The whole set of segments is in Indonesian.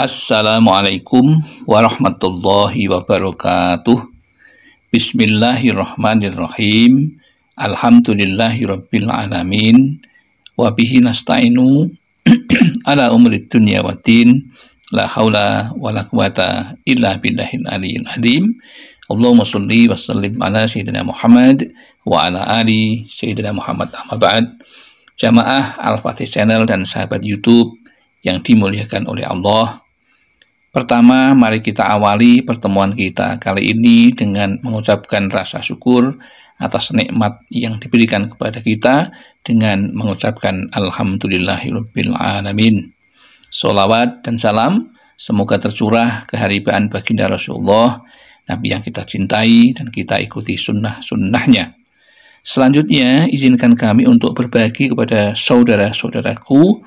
Assalamualaikum warahmatullahi wabarakatuh. Bismillahirrahmanirrahim. Alhamdulillahirabbil alamin. Wa bihi nasta'inu ala umri dunya waddin. La haula wala quwata illa billahil aliyil adim Allahumma shalli wa sallim ala sayyidina Muhammad wa ala ali sayyidina Muhammad amma ba'd. Jamaah Al-Fatih Channel dan sahabat YouTube yang dimuliakan oleh Allah Pertama, mari kita awali pertemuan kita kali ini dengan mengucapkan rasa syukur atas nikmat yang diberikan kepada kita dengan mengucapkan Alhamdulillahirabbil alamin. Salawat dan salam semoga tercurah keharibaan baginda Rasulullah, Nabi yang kita cintai dan kita ikuti sunnah-sunnahnya. Selanjutnya, izinkan kami untuk berbagi kepada saudara-saudaraku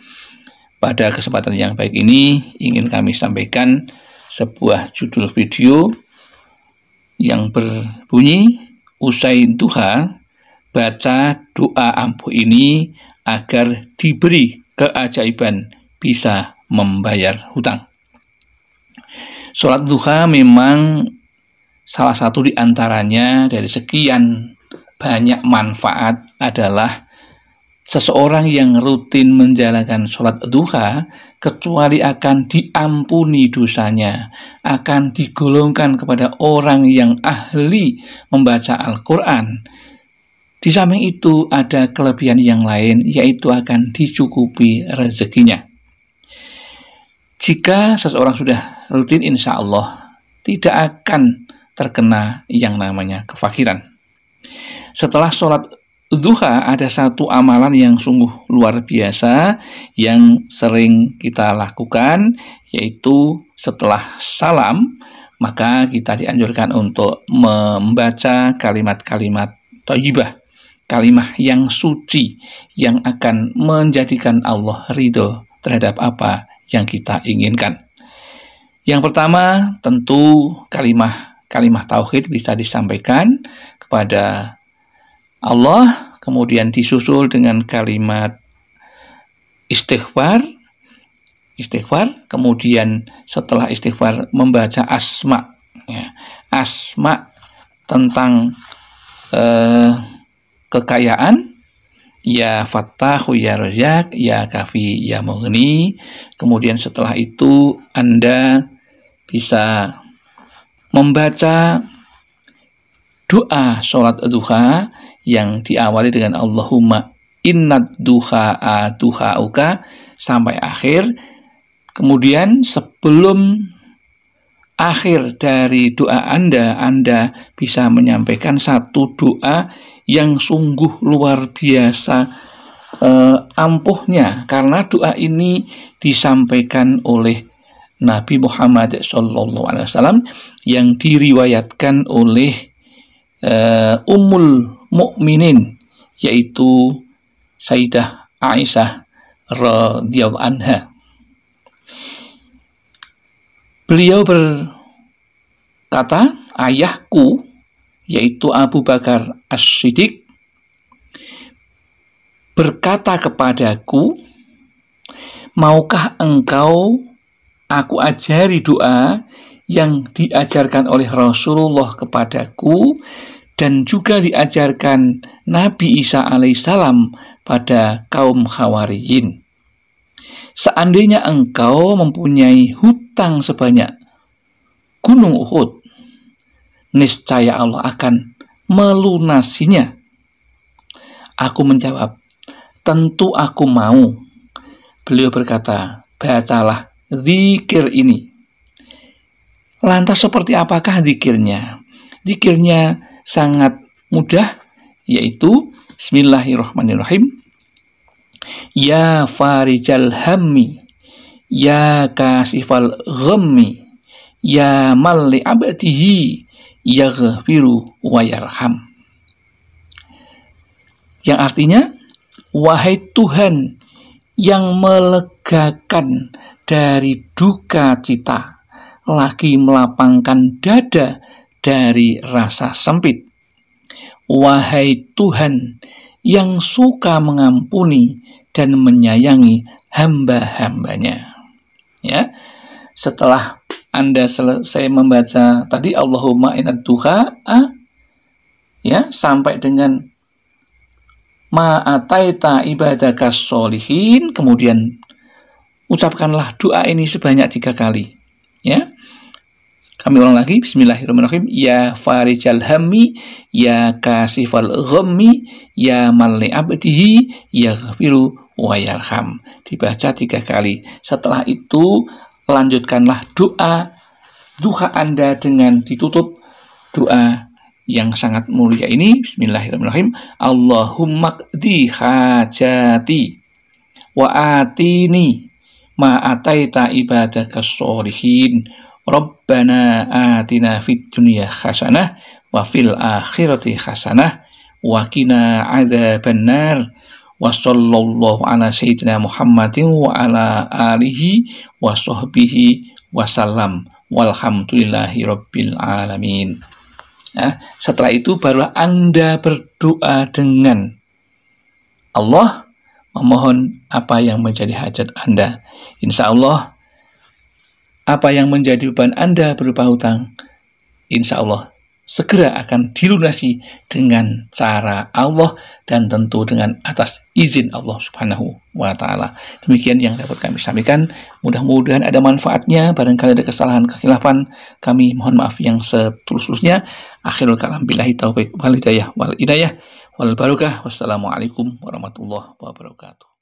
pada kesempatan yang baik ini ingin kami sampaikan sebuah judul video yang berbunyi Usai Duha baca doa ampuh ini agar diberi keajaiban bisa membayar hutang. Sholat duha memang salah satu di antaranya dari sekian banyak manfaat adalah seseorang yang rutin menjalankan sholat duha kecuali akan diampuni dosanya akan digolongkan kepada orang yang ahli membaca Al-Quran di samping itu ada kelebihan yang lain yaitu akan dicukupi rezekinya jika seseorang sudah rutin insya Allah tidak akan terkena yang namanya kefakiran setelah sholat duha ada satu amalan yang sungguh luar biasa yang sering kita lakukan yaitu setelah salam maka kita dianjurkan untuk membaca kalimat-kalimat thayyibah kalimat yang suci yang akan menjadikan Allah ridho terhadap apa yang kita inginkan. Yang pertama tentu kalimat-kalimat tauhid bisa disampaikan kepada Allah kemudian disusul dengan kalimat istighfar istighfar kemudian setelah istighfar membaca asma ya, asma tentang eh, kekayaan ya fattahu ya rozak ya kafi ya mughni kemudian setelah itu Anda bisa membaca doa sholat duha yang diawali dengan Allahumma innat duha duha'uka sampai akhir. Kemudian sebelum akhir dari doa Anda, Anda bisa menyampaikan satu doa yang sungguh luar biasa eh, ampuhnya karena doa ini disampaikan oleh Nabi Muhammad SAW yang diriwayatkan oleh eh, Ummul mukminin yaitu Sayyidah Aisyah radhiyallahu anha. Beliau berkata, ayahku yaitu Abu Bakar As-Siddiq berkata kepadaku, maukah engkau aku ajari doa yang diajarkan oleh Rasulullah kepadaku dan juga diajarkan Nabi Isa alaihissalam pada kaum Hawariyin. Seandainya engkau mempunyai hutang sebanyak gunung Uhud, niscaya Allah akan melunasinya. Aku menjawab, tentu aku mau. Beliau berkata, bacalah zikir ini. Lantas seperti apakah zikirnya? Zikirnya sangat mudah yaitu Bismillahirrahmanirrahim Ya farijal hammi Ya kasifal ghammi Ya malli abadihi Yaghfiru wa yarham Yang artinya Wahai Tuhan yang melegakan dari duka cita lagi melapangkan dada dari rasa sempit. Wahai Tuhan yang suka mengampuni dan menyayangi hamba-hambanya. Ya, setelah anda selesai membaca tadi Allahumma inna duha ah, ya sampai dengan ma'ataita ibadaka solihin kemudian ucapkanlah doa ini sebanyak tiga kali ya kami ulang lagi, bismillahirrahmanirrahim. Ya farijal hammi, ya kasifal ghammi, ya malni abdihi, ya ghafiru wa yarham. Dibaca tiga kali. Setelah itu, lanjutkanlah doa, duha Anda dengan ditutup doa yang sangat mulia ini bismillahirrahmanirrahim Allahumma di hajati wa atini ma ataita kesorihin. Rabbana atina fid dunya khasanah, wa fil akhirati khasanah wa qina adzaban wa sallallahu ala sayyidina Muhammadin wa ala alihi wa sahbihi wasallam walhamdulillahi rabbil alamin nah, setelah itu barulah anda berdoa dengan Allah memohon apa yang menjadi hajat anda insya Allah apa yang menjadi beban Anda berupa hutang, insya Allah segera akan dilunasi dengan cara Allah dan tentu dengan atas izin Allah Subhanahu wa taala. Demikian yang dapat kami sampaikan. Mudah-mudahan ada manfaatnya. Barangkali ada kesalahan, kekhilafan, kami mohon maaf yang setulus-tulusnya. Akhirul kalam bilahi taufik wal hidayah wal inayah wal barokah. Wassalamualaikum warahmatullahi wabarakatuh.